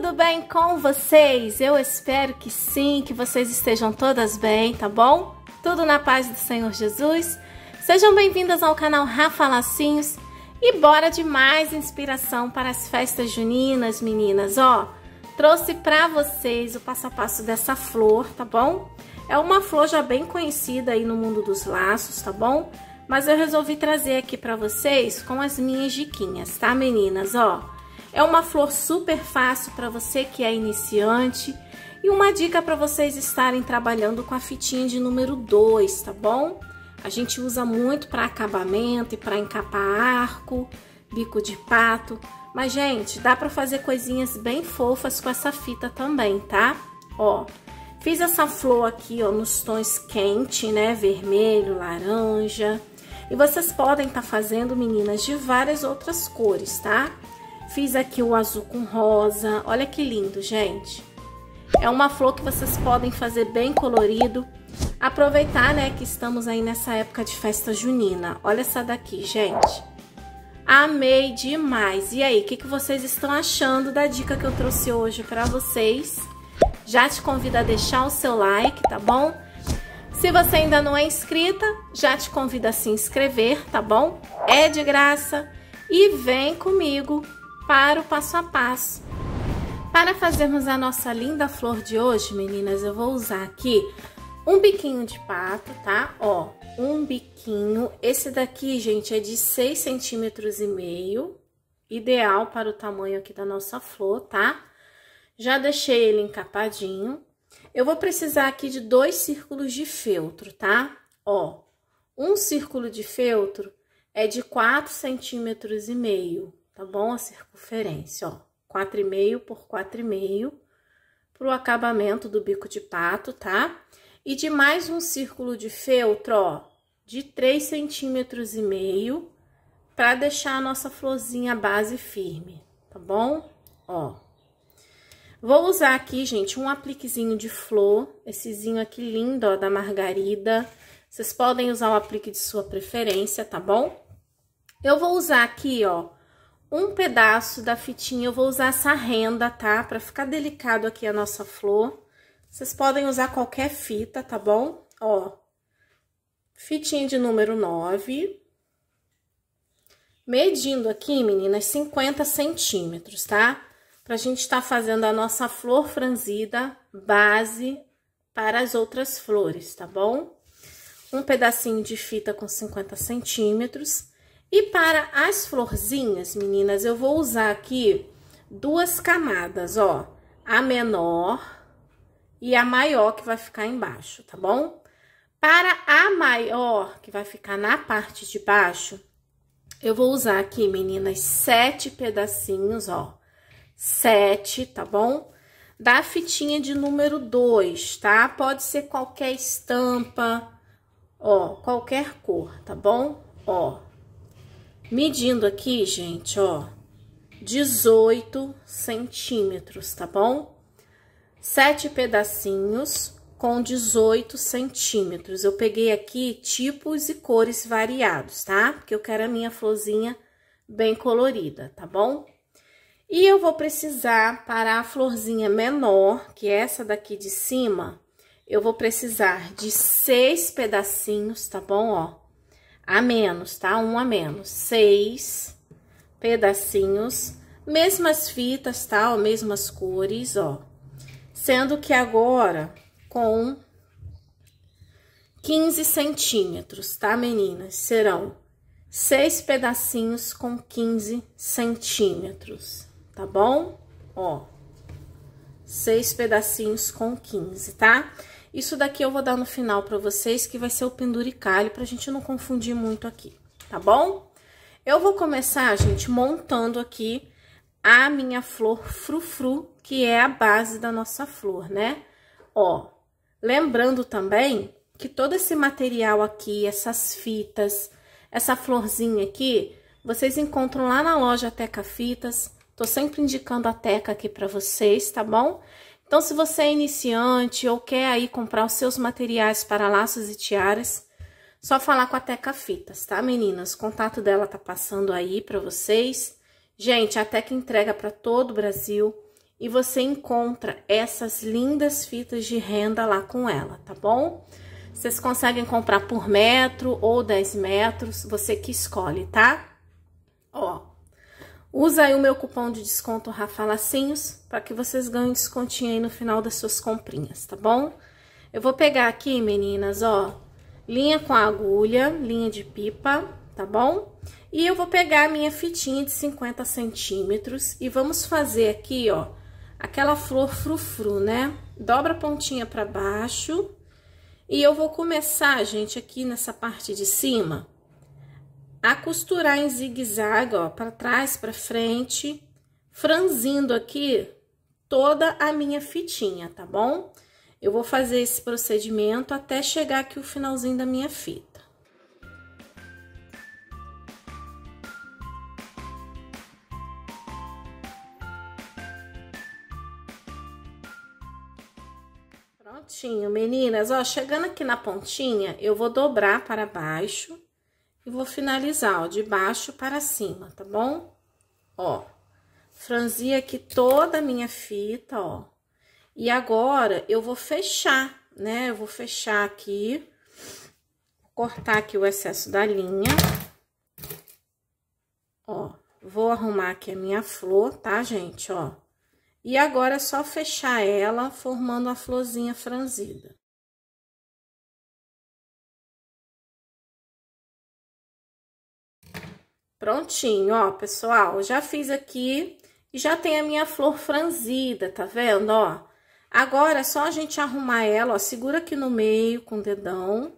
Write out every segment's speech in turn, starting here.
tudo bem com vocês? Eu espero que sim, que vocês estejam todas bem, tá bom? Tudo na paz do Senhor Jesus. Sejam bem-vindas ao canal Rafa Lacinhos e bora de mais inspiração para as festas juninas, meninas, ó. Trouxe para vocês o passo a passo dessa flor, tá bom? É uma flor já bem conhecida aí no mundo dos laços, tá bom? Mas eu resolvi trazer aqui para vocês com as minhas diquinhas, tá, meninas, ó? É uma flor super fácil para você que é iniciante. E uma dica para vocês estarem trabalhando com a fitinha de número 2, tá bom? A gente usa muito para acabamento e para encapar arco, bico de pato. Mas, gente, dá para fazer coisinhas bem fofas com essa fita também, tá? Ó, fiz essa flor aqui, ó, nos tons quente, né? Vermelho, laranja. E vocês podem estar tá fazendo, meninas, de várias outras cores, tá? Tá? Fiz aqui o azul com rosa. Olha que lindo, gente. É uma flor que vocês podem fazer bem colorido. Aproveitar, né, que estamos aí nessa época de festa junina. Olha essa daqui, gente. Amei demais. E aí, o que, que vocês estão achando da dica que eu trouxe hoje para vocês? Já te convido a deixar o seu like, tá bom? Se você ainda não é inscrita, já te convido a se inscrever, tá bom? É de graça. E vem comigo para o passo a passo. Para fazermos a nossa linda flor de hoje, meninas, eu vou usar aqui um biquinho de pato, tá? Ó, um biquinho. Esse daqui, gente, é de 6 centímetros e meio, ideal para o tamanho aqui da nossa flor, tá? Já deixei ele encapadinho. Eu vou precisar aqui de dois círculos de feltro, tá? Ó, um círculo de feltro é de 4 centímetros e meio tá bom? A circunferência, ó, 4,5 por 4,5 para o acabamento do bico de pato, tá? E de mais um círculo de feltro, ó, de 3 centímetros e meio para deixar a nossa florzinha base firme, tá bom? Ó. Vou usar aqui, gente, um apliquezinho de flor, essezinho aqui lindo, ó, da Margarida. Vocês podem usar o aplique de sua preferência, tá bom? Eu vou usar aqui, ó, um pedaço da fitinha, eu vou usar essa renda, tá? Pra ficar delicado aqui a nossa flor. Vocês podem usar qualquer fita, tá bom? Ó, fitinha de número 9. Medindo aqui, meninas, 50 centímetros, tá? Pra gente estar tá fazendo a nossa flor franzida base para as outras flores, tá bom? Um pedacinho de fita com 50 centímetros. E para as florzinhas, meninas, eu vou usar aqui duas camadas, ó. A menor e a maior que vai ficar embaixo, tá bom? Para a maior, que vai ficar na parte de baixo, eu vou usar aqui, meninas, sete pedacinhos, ó. Sete, tá bom? Da fitinha de número dois, tá? Pode ser qualquer estampa, ó, qualquer cor, tá bom? Ó, Medindo aqui, gente, ó, 18 centímetros, tá bom? Sete pedacinhos com 18 centímetros. Eu peguei aqui tipos e cores variados, tá? Porque eu quero a minha florzinha bem colorida, tá bom? E eu vou precisar, para a florzinha menor, que é essa daqui de cima, eu vou precisar de seis pedacinhos, tá bom? Ó, a menos, tá? Um a menos. Seis pedacinhos, mesmas fitas, tá? Ó, mesmas cores, ó. Sendo que agora, com 15 centímetros, tá, meninas? Serão seis pedacinhos com 15 centímetros, tá bom? Ó, seis pedacinhos com 15, tá? Tá? Isso daqui eu vou dar no final pra vocês, que vai ser o penduricalho, pra gente não confundir muito aqui, tá bom? Eu vou começar, gente, montando aqui a minha flor frufru, que é a base da nossa flor, né? Ó, lembrando também que todo esse material aqui, essas fitas, essa florzinha aqui, vocês encontram lá na loja Teca Fitas. Tô sempre indicando a Teca aqui para vocês, tá bom? Então, se você é iniciante ou quer aí comprar os seus materiais para laços e tiaras, só falar com a Teca Fitas, tá, meninas? O contato dela tá passando aí para vocês. Gente, a Teca entrega para todo o Brasil e você encontra essas lindas fitas de renda lá com ela, tá bom? Vocês conseguem comprar por metro ou 10 metros, você que escolhe, tá? Ó, Usa aí o meu cupom de desconto Rafalacinhos para que vocês ganhem descontinho aí no final das suas comprinhas, tá bom? Eu vou pegar aqui, meninas, ó, linha com agulha, linha de pipa, tá bom? E eu vou pegar a minha fitinha de 50 centímetros e vamos fazer aqui, ó, aquela flor frufru, né? Dobra a pontinha para baixo e eu vou começar, gente, aqui nessa parte de cima a costurar em zigue-zague, ó, para trás, para frente, franzindo aqui toda a minha fitinha, tá bom? Eu vou fazer esse procedimento até chegar aqui o finalzinho da minha fita. Prontinho, meninas. Ó, chegando aqui na pontinha, eu vou dobrar para baixo e vou finalizar, ó, de baixo para cima, tá bom? Ó, franzi aqui toda a minha fita, ó. E agora, eu vou fechar, né? Eu vou fechar aqui, cortar aqui o excesso da linha. Ó, vou arrumar aqui a minha flor, tá, gente? Ó. E agora, é só fechar ela formando a florzinha franzida. Prontinho, ó, pessoal, já fiz aqui e já tem a minha flor franzida, tá vendo, ó? Agora é só a gente arrumar ela, ó, segura aqui no meio com o dedão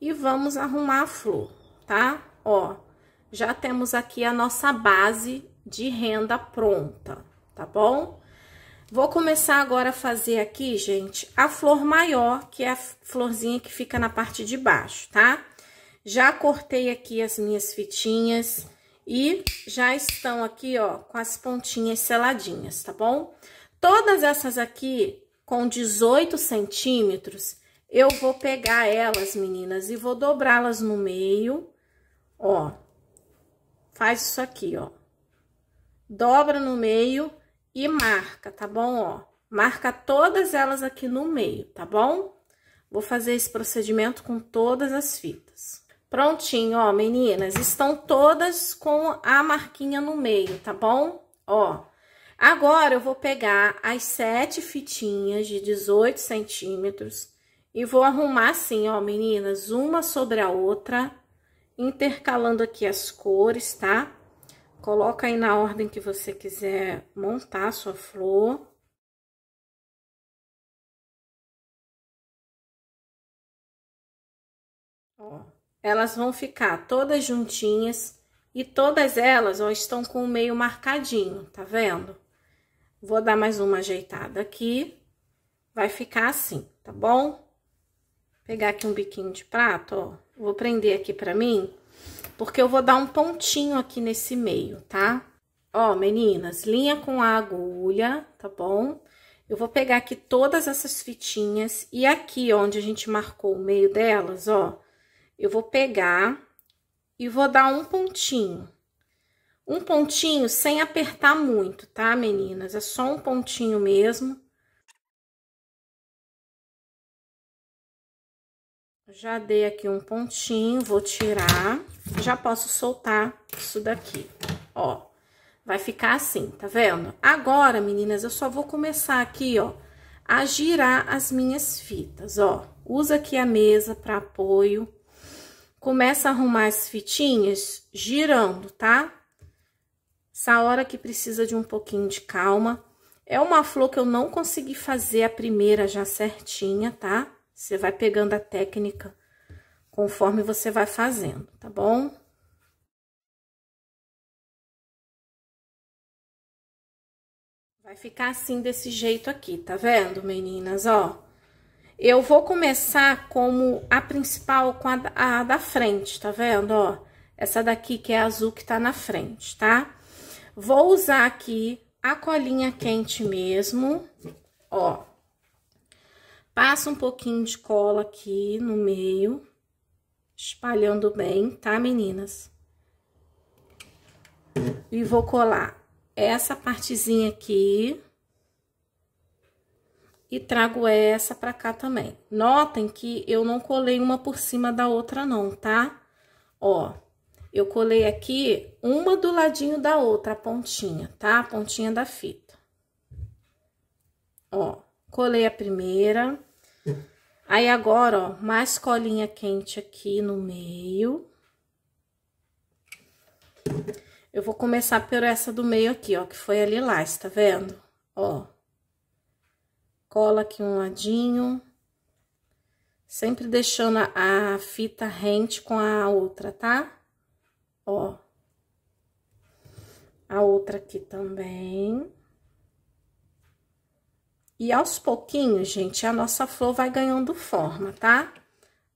e vamos arrumar a flor, tá? Ó, já temos aqui a nossa base de renda pronta, tá bom? Vou começar agora a fazer aqui, gente, a flor maior, que é a florzinha que fica na parte de baixo, tá? Já cortei aqui as minhas fitinhas, e já estão aqui, ó, com as pontinhas seladinhas, tá bom? Todas essas aqui com 18 centímetros, eu vou pegar elas, meninas, e vou dobrá-las no meio, ó. Faz isso aqui, ó. Dobra no meio e marca, tá bom, ó? Marca todas elas aqui no meio, tá bom? Vou fazer esse procedimento com todas as fitas. Prontinho, ó, meninas, estão todas com a marquinha no meio, tá bom? Ó, agora eu vou pegar as sete fitinhas de 18 centímetros e vou arrumar assim, ó, meninas, uma sobre a outra, intercalando aqui as cores, tá? Coloca aí na ordem que você quiser montar a sua flor. Ó elas vão ficar todas juntinhas e todas elas ó, estão com o meio marcadinho, tá vendo? Vou dar mais uma ajeitada aqui, vai ficar assim, tá bom? Pegar aqui um biquinho de prato, ó, vou prender aqui pra mim, porque eu vou dar um pontinho aqui nesse meio, tá? Ó, meninas, linha com a agulha, tá bom? Eu vou pegar aqui todas essas fitinhas e aqui onde a gente marcou o meio delas, ó, eu vou pegar e vou dar um pontinho. Um pontinho sem apertar muito, tá, meninas? É só um pontinho mesmo. Já dei aqui um pontinho, vou tirar. Já posso soltar isso daqui, ó. Vai ficar assim, tá vendo? Agora, meninas, eu só vou começar aqui, ó, a girar as minhas fitas, ó. Usa aqui a mesa para apoio começa a arrumar as fitinhas girando, tá? Essa hora que precisa de um pouquinho de calma. É uma flor que eu não consegui fazer a primeira já certinha, tá? Você vai pegando a técnica conforme você vai fazendo, tá bom? Vai ficar assim desse jeito aqui, tá vendo, meninas? Ó. Eu vou começar como a principal com a, a da frente, tá vendo, ó? Essa daqui que é azul que tá na frente, tá? Vou usar aqui a colinha quente mesmo, ó. Passa um pouquinho de cola aqui no meio, espalhando bem, tá, meninas? E vou colar essa partezinha aqui e trago essa para cá também. Notem que eu não colei uma por cima da outra não, tá? Ó, eu colei aqui uma do ladinho da outra, a pontinha, tá? A pontinha da fita. Ó, colei a primeira. Aí agora, ó, mais colinha quente aqui no meio. Eu vou começar por essa do meio aqui, ó, que foi a lilás, tá vendo? Ó cola aqui um ladinho, sempre deixando a, a fita rente com a outra, tá? Ó. A outra aqui também. E aos pouquinhos, gente, a nossa flor vai ganhando forma, tá?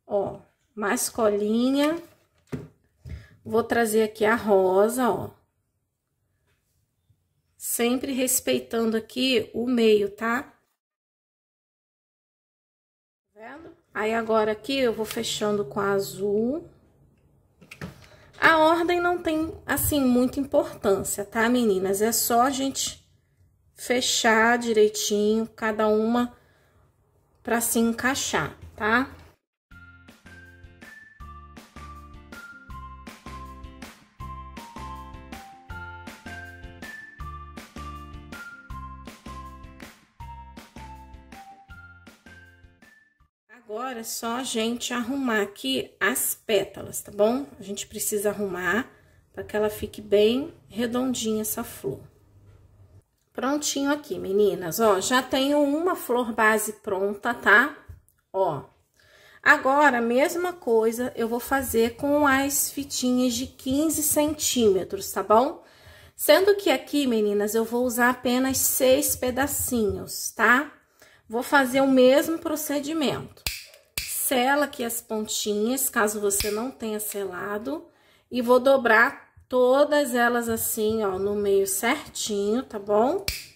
Ó, mais colinha. Vou trazer aqui a rosa, ó. Sempre respeitando aqui o meio, tá? vendo? Aí agora aqui eu vou fechando com azul. A ordem não tem, assim, muita importância, tá, meninas? É só a gente fechar direitinho, cada uma pra se encaixar, tá? agora é só a gente arrumar aqui as pétalas, tá bom? A gente precisa arrumar para que ela fique bem redondinha essa flor. Prontinho aqui, meninas, ó, já tenho uma flor base pronta, tá? Ó, agora mesma coisa eu vou fazer com as fitinhas de 15 centímetros, tá bom? Sendo que aqui, meninas, eu vou usar apenas seis pedacinhos, tá? Vou fazer o mesmo procedimento sela aqui as pontinhas, caso você não tenha selado. E vou dobrar todas elas assim, ó, no meio certinho, tá bom? Tá bom?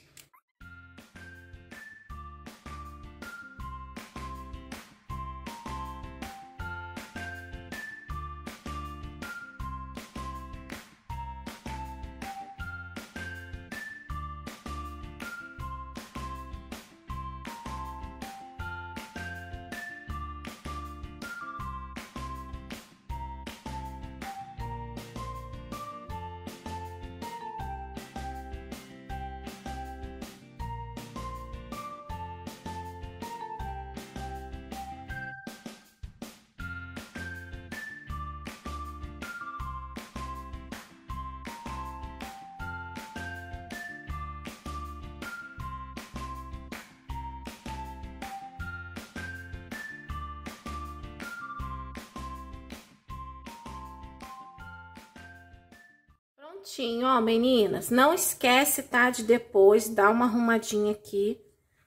prontinho, ó, meninas. Não esquece, tá, de depois dar uma arrumadinha aqui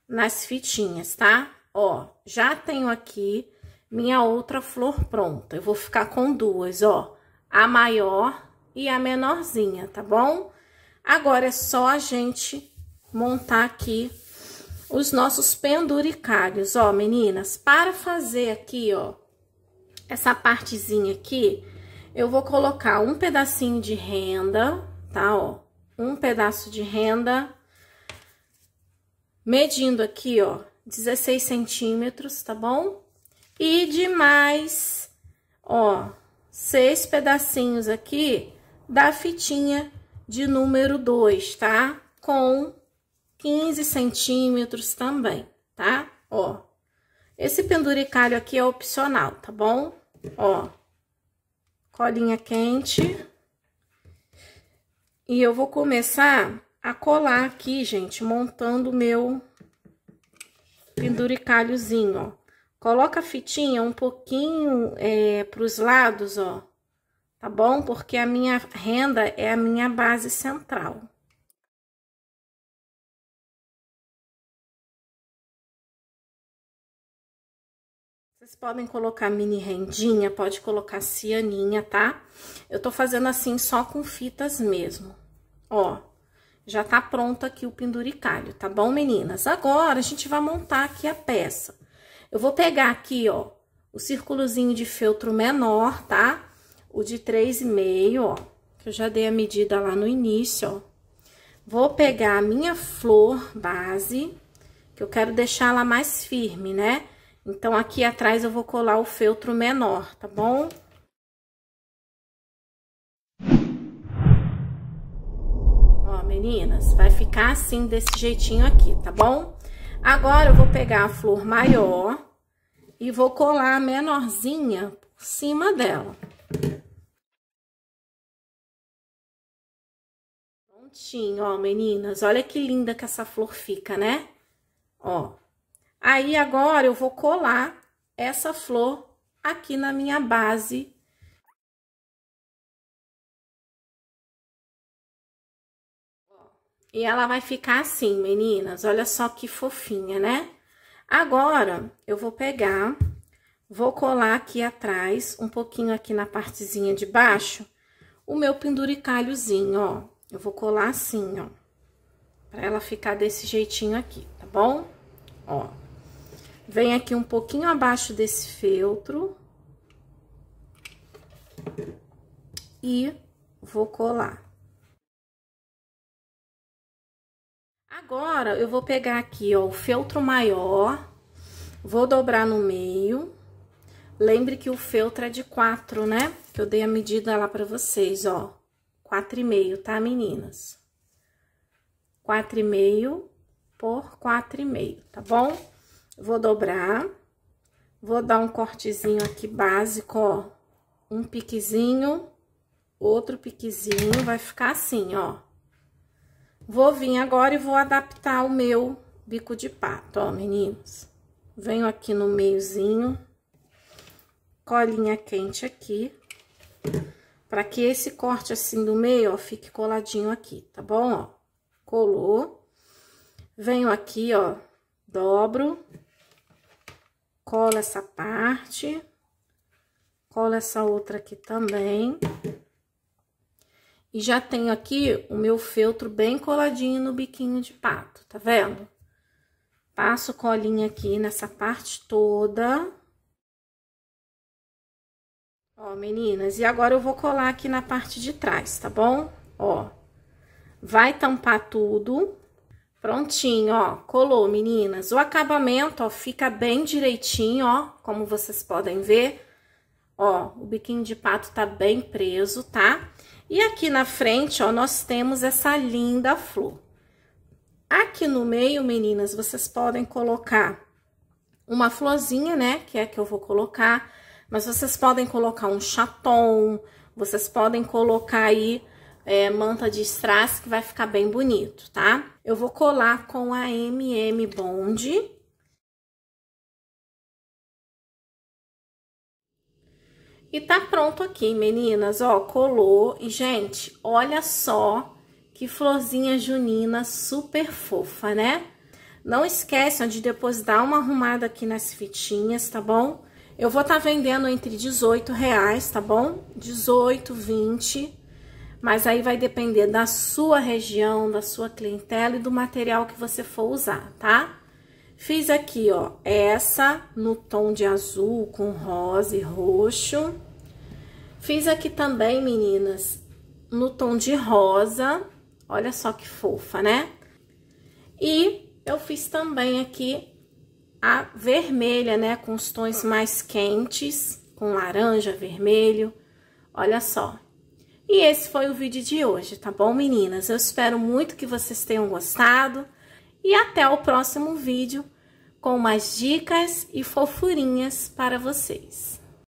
nas fitinhas, tá? Ó, já tenho aqui minha outra flor pronta. Eu vou ficar com duas, ó, a maior e a menorzinha, tá bom? Agora é só a gente montar aqui os nossos penduricários, ó, meninas. Para fazer aqui, ó, essa partezinha aqui eu vou colocar um pedacinho de renda, tá, ó? Um pedaço de renda, medindo aqui, ó, 16 centímetros, tá bom? E de mais, ó, seis pedacinhos aqui da fitinha de número 2, tá? Com 15 centímetros também, tá? Ó, esse penduricalho aqui é opcional, tá bom? Ó, colinha quente. E eu vou começar a colar aqui, gente, montando o meu penduricalhozinho, ó. Coloca a fitinha um pouquinho é, pros lados, ó, tá bom? Porque a minha renda é a minha base central. Vocês podem colocar mini rendinha, pode colocar cianinha, tá? Eu tô fazendo assim só com fitas mesmo. Ó, já tá pronto aqui o penduricalho, tá bom, meninas? Agora, a gente vai montar aqui a peça. Eu vou pegar aqui, ó, o círculozinho de feltro menor, tá? O de 3,5, ó, que eu já dei a medida lá no início, ó. Vou pegar a minha flor base, que eu quero deixar ela mais firme, né? Então, aqui atrás eu vou colar o feltro menor, tá bom? Ó, meninas, vai ficar assim, desse jeitinho aqui, tá bom? Agora, eu vou pegar a flor maior e vou colar a menorzinha por cima dela. Prontinho, ó, meninas. Olha que linda que essa flor fica, né? Ó. Aí agora eu vou colar essa flor aqui na minha base. E ela vai ficar assim, meninas. Olha só que fofinha, né? Agora, eu vou pegar, vou colar aqui atrás, um pouquinho aqui na partezinha de baixo, o meu penduricalhozinho, ó. Eu vou colar assim, ó. Pra ela ficar desse jeitinho aqui, tá bom? Ó. Vem aqui um pouquinho abaixo desse feltro. E vou colar. Agora, eu vou pegar aqui, ó, o feltro maior, vou dobrar no meio. Lembre que o feltro é de quatro, né? Que eu dei a medida lá pra vocês, ó. Quatro e meio, tá, meninas? Quatro e meio por quatro e meio, tá bom? Vou dobrar. Vou dar um cortezinho aqui básico, ó. Um piquezinho, outro piquezinho, vai ficar assim, ó. Vou vir agora e vou adaptar o meu bico de pato, ó, meninos. Venho aqui no meiozinho, colinha quente aqui, para que esse corte assim do meio, ó, fique coladinho aqui, tá bom, ó? Colou. Venho aqui, ó, dobro cola essa parte, cola essa outra aqui também. E já tenho aqui o meu feltro bem coladinho no biquinho de pato, tá vendo? Passo colinha aqui nessa parte toda. Ó, meninas, e agora eu vou colar aqui na parte de trás, tá bom? Ó, vai tampar tudo. Prontinho, ó, colou, meninas. O acabamento, ó, fica bem direitinho, ó, como vocês podem ver. Ó, o biquinho de pato tá bem preso, tá? E aqui na frente, ó, nós temos essa linda flor. Aqui no meio, meninas, vocês podem colocar uma florzinha, né, que é a que eu vou colocar. Mas vocês podem colocar um chaton, vocês podem colocar aí é, manta de strass, que vai ficar bem bonito, tá? Eu vou colar com a MM Bond. E tá pronto aqui, meninas, ó, colou. E, gente, olha só que florzinha junina super fofa, né? Não esqueçam de depois dar uma arrumada aqui nas fitinhas, tá bom? Eu vou estar tá vendendo entre 18 reais, tá bom? 18, 20 mas aí vai depender da sua região, da sua clientela e do material que você for usar, tá? Fiz aqui, ó, essa no tom de azul com rosa e roxo. Fiz aqui também, meninas, no tom de rosa. Olha só que fofa, né? E eu fiz também aqui a vermelha, né? Com os tons mais quentes, com laranja, vermelho. Olha só. E esse foi o vídeo de hoje, tá bom, meninas? Eu espero muito que vocês tenham gostado. E até o próximo vídeo com mais dicas e fofurinhas para vocês.